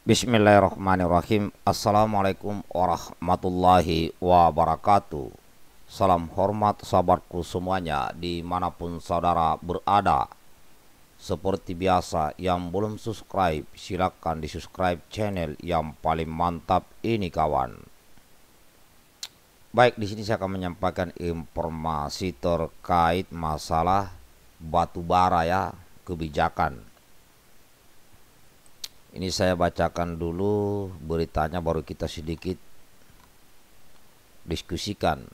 Bismillahirrahmanirrahim Assalamualaikum warahmatullahi wabarakatuh Salam hormat sahabatku semuanya dimanapun saudara berada Seperti biasa yang belum subscribe silahkan di subscribe channel yang paling mantap ini kawan Baik di sini saya akan menyampaikan informasi terkait masalah batu bara ya kebijakan ini saya bacakan dulu beritanya baru kita sedikit diskusikan.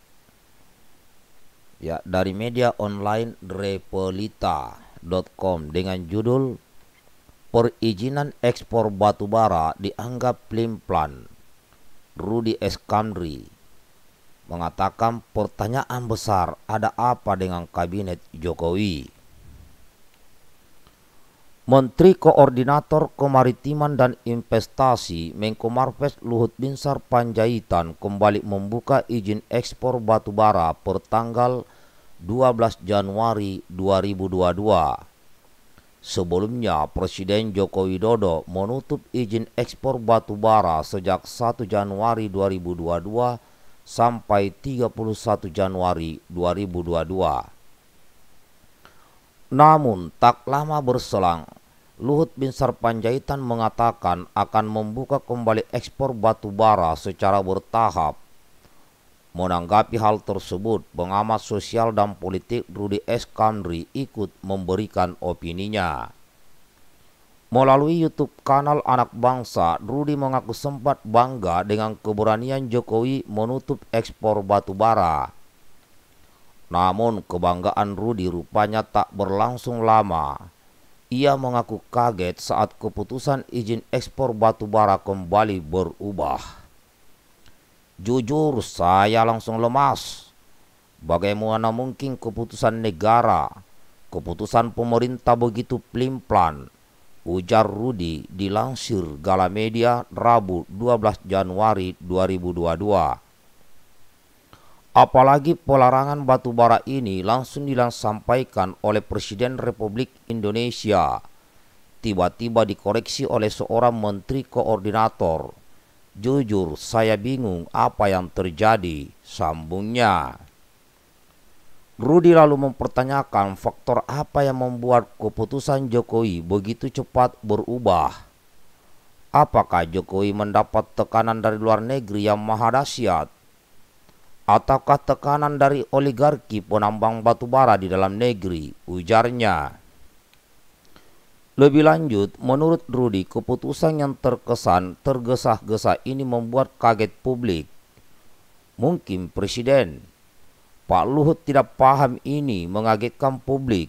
Ya, dari media online repolita.com dengan judul Perizinan ekspor batu bara dianggap plimplan. Rudi Eskamri mengatakan pertanyaan besar ada apa dengan kabinet Jokowi. Menteri Koordinator Kemaritiman dan Investasi Menko Marves Luhut Binsar Panjaitan kembali membuka izin ekspor batubara per tanggal 12 Januari 2022. Sebelumnya, Presiden Joko Widodo menutup izin ekspor batu bara sejak 1 Januari 2022 sampai 31 Januari 2022. Namun tak lama berselang, Luhut bin Sarpanjaitan mengatakan akan membuka kembali ekspor batu bara secara bertahap. Menanggapi hal tersebut, pengamat sosial dan politik Rudi S. Kamri ikut memberikan opininya. Melalui YouTube kanal Anak Bangsa, Rudi mengaku sempat bangga dengan keberanian Jokowi menutup ekspor batu bara. Namun kebanggaan Rudi rupanya tak berlangsung lama. Ia mengaku kaget saat keputusan izin ekspor batu bara kembali berubah. Jujur saya langsung lemas. Bagaimana mungkin keputusan negara, keputusan pemerintah begitu plimplan, ujar Rudi dilansir Gala Media Rabu 12 Januari 2022. Apalagi pelarangan batu bara ini langsung disampaikan oleh Presiden Republik Indonesia. Tiba-tiba dikoreksi oleh seorang menteri koordinator. Jujur saya bingung apa yang terjadi, sambungnya. Rudi lalu mempertanyakan faktor apa yang membuat keputusan Jokowi begitu cepat berubah. Apakah Jokowi mendapat tekanan dari luar negeri yang maha ataukah tekanan dari oligarki penambang batu bara di dalam negeri, ujarnya. Lebih lanjut, menurut Rudi, keputusan yang terkesan tergesa-gesa ini membuat kaget publik. Mungkin Presiden Pak Luhut tidak paham ini mengagetkan publik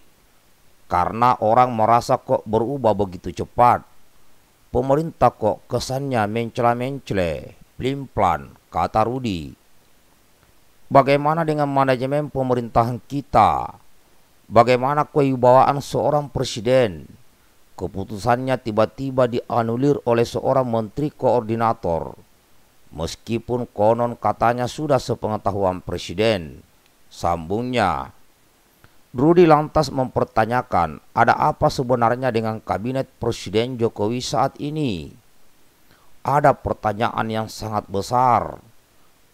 karena orang merasa kok berubah begitu cepat. Pemerintah kok kesannya mencela mencela plimplan, kata Rudi. Bagaimana dengan manajemen pemerintahan kita? Bagaimana kewibawaan seorang presiden? Keputusannya tiba-tiba dianulir oleh seorang menteri koordinator. Meskipun konon katanya sudah sepengetahuan presiden. Sambungnya, Rudi lantas mempertanyakan ada apa sebenarnya dengan kabinet presiden Jokowi saat ini. Ada pertanyaan yang sangat besar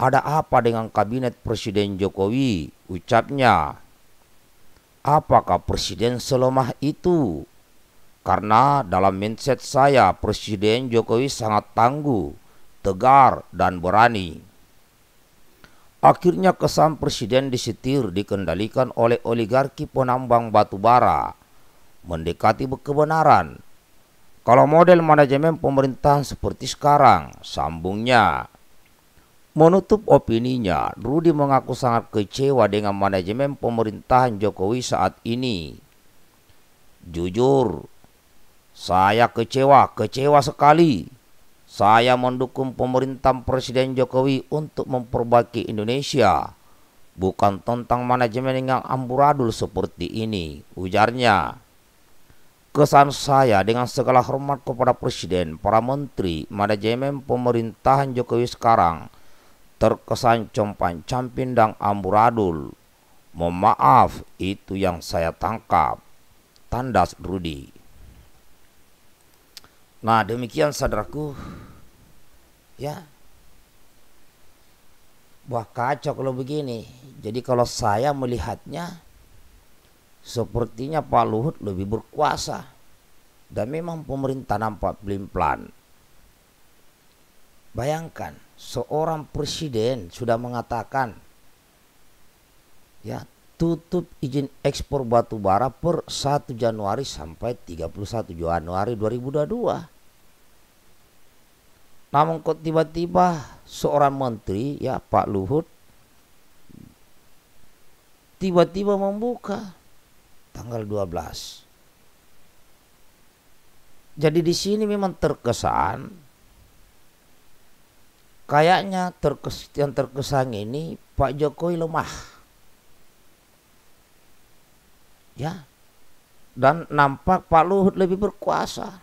ada apa dengan kabinet Presiden Jokowi? Ucapnya. Apakah Presiden selemah itu? Karena dalam mindset saya Presiden Jokowi sangat tangguh, tegar, dan berani. Akhirnya kesan Presiden disetir dikendalikan oleh oligarki penambang batu bara mendekati kebenaran. Kalau model manajemen pemerintahan seperti sekarang, sambungnya menutup opininya, Rudi mengaku sangat kecewa dengan manajemen pemerintahan Jokowi saat ini. Jujur, saya kecewa, kecewa sekali. Saya mendukung pemerintahan Presiden Jokowi untuk memperbaiki Indonesia. Bukan tentang manajemen yang amburadul seperti ini, ujarnya. Kesan saya dengan segala hormat kepada Presiden, para menteri, manajemen pemerintahan Jokowi sekarang – terkesan compan campin dan amburadul. Mohon maaf, itu yang saya tangkap. Tandas Rudi. Nah demikian saudaraku. Ya. Wah kacau kalau begini. Jadi kalau saya melihatnya sepertinya Pak Luhut lebih berkuasa. Dan memang pemerintah nampak pelin-pelan. Bayangkan seorang presiden sudah mengatakan ya tutup izin ekspor batu bara per 1 Januari sampai 31 Januari 2022. Namun kok tiba-tiba seorang menteri ya Pak Luhut tiba-tiba membuka tanggal 12. Jadi di sini memang terkesan Kayaknya terkes, yang terkesan ini Pak Jokowi lemah. Ya. Dan nampak Pak Luhut lebih berkuasa.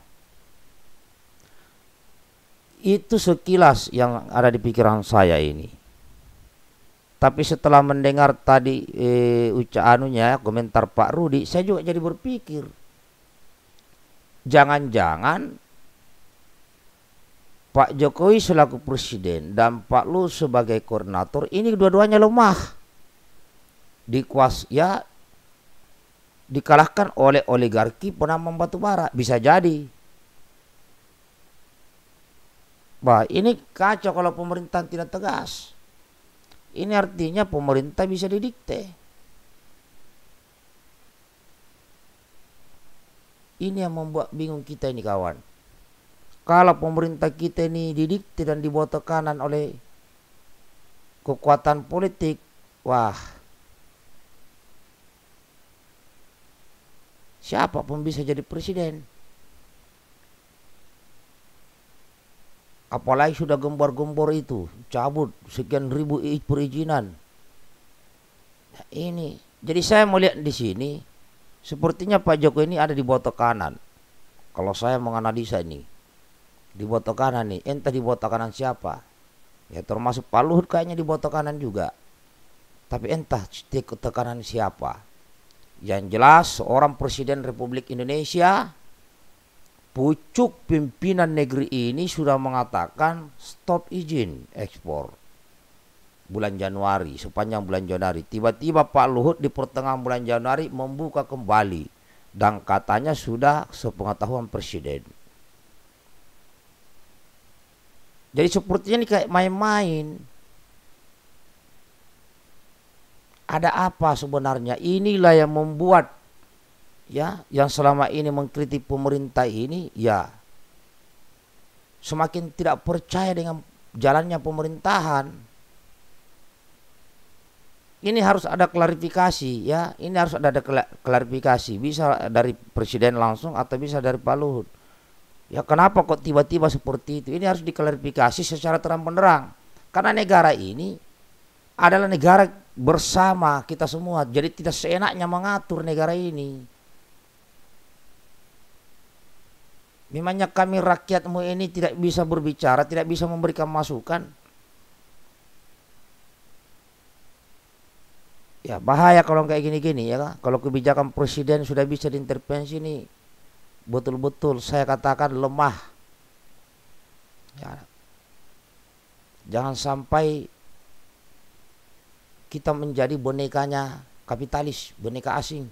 Itu sekilas yang ada di pikiran saya ini. Tapi setelah mendengar tadi eh, anunya komentar Pak Rudi, saya juga jadi berpikir jangan-jangan Pak Jokowi selaku presiden dan Pak Lu sebagai koordinator ini dua-duanya lemah. Dikuas ya dikalahkan oleh oligarki penambang batu bara bisa jadi. Bah, ini kacau kalau pemerintahan tidak tegas. Ini artinya pemerintah bisa didikte. Ini yang membuat bingung kita ini kawan kalau pemerintah kita ini didik dan dibuat tekanan oleh kekuatan politik, wah. siapa pun bisa jadi presiden. Apalagi sudah gembor-gembor itu, cabut sekian ribu perizinan. Nah, ini, jadi saya melihat di sini, sepertinya Pak Jokowi ini ada di bawah tekanan. Kalau saya menganalisa ini, di botok kanan nih entah di botok kanan siapa ya termasuk Pak Luhut kayaknya di botok kanan juga tapi entah titik tekanan siapa yang jelas seorang presiden Republik Indonesia pucuk pimpinan negeri ini sudah mengatakan stop izin ekspor bulan Januari sepanjang bulan Januari tiba-tiba Pak Luhut di pertengahan bulan Januari membuka kembali dan katanya sudah sepengetahuan presiden Jadi sepertinya ini kayak main-main. Ada apa sebenarnya? Inilah yang membuat ya yang selama ini mengkritik pemerintah ini ya semakin tidak percaya dengan jalannya pemerintahan. Ini harus ada klarifikasi ya, ini harus ada klarifikasi bisa dari presiden langsung atau bisa dari Pak Luhut Ya kenapa kok tiba-tiba seperti itu? Ini harus diklarifikasi secara terang benderang. Karena negara ini adalah negara bersama kita semua. Jadi tidak seenaknya mengatur negara ini. Memangnya kami rakyatmu ini tidak bisa berbicara, tidak bisa memberikan masukan. Ya bahaya kalau kayak gini-gini ya Kalau kebijakan presiden sudah bisa diintervensi nih betul-betul saya katakan lemah. Ya. Jangan sampai kita menjadi bonekanya kapitalis, boneka asing.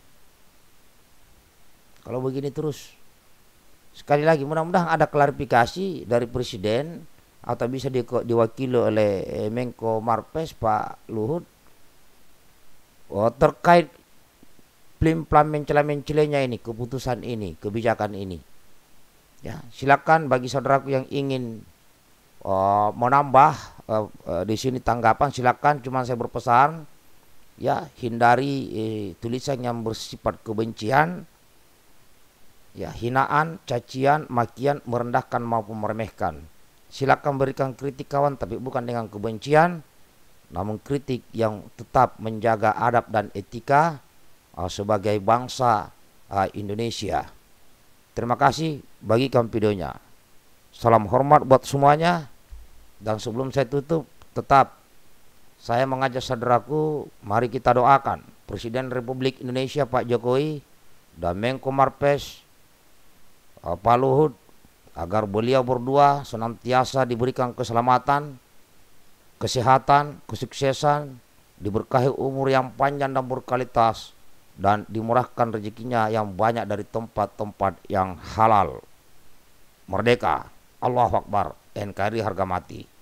Kalau begini terus. Sekali lagi mudah-mudahan ada klarifikasi dari presiden atau bisa di, diwakili oleh Menko marpes Pak Luhut oh, terkait plam mencela-mencelanya ini, keputusan ini, kebijakan ini. Ya, silakan bagi saudaraku yang ingin uh, eh, menambah uh, eh, uh, eh, di sini tanggapan, silakan. cuma saya berpesan, ya hindari eh, tulisan yang bersifat kebencian, ya hinaan, cacian, makian, merendahkan maupun meremehkan. Silakan berikan kritik kawan, tapi bukan dengan kebencian, namun kritik yang tetap menjaga adab dan etika uh, sebagai bangsa uh, Indonesia. Terima kasih kami videonya. Salam hormat buat semuanya. Dan sebelum saya tutup, tetap saya mengajak saudaraku, mari kita doakan Presiden Republik Indonesia Pak Jokowi dan Menko Marpes uh, ah, Pak Luhut agar beliau berdua senantiasa diberikan keselamatan, kesehatan, kesuksesan, diberkahi umur yang panjang dan berkualitas dan dimurahkan rezekinya yang banyak dari tempat-tempat yang halal. Merdeka. Allahu Akbar. NKRI harga mati.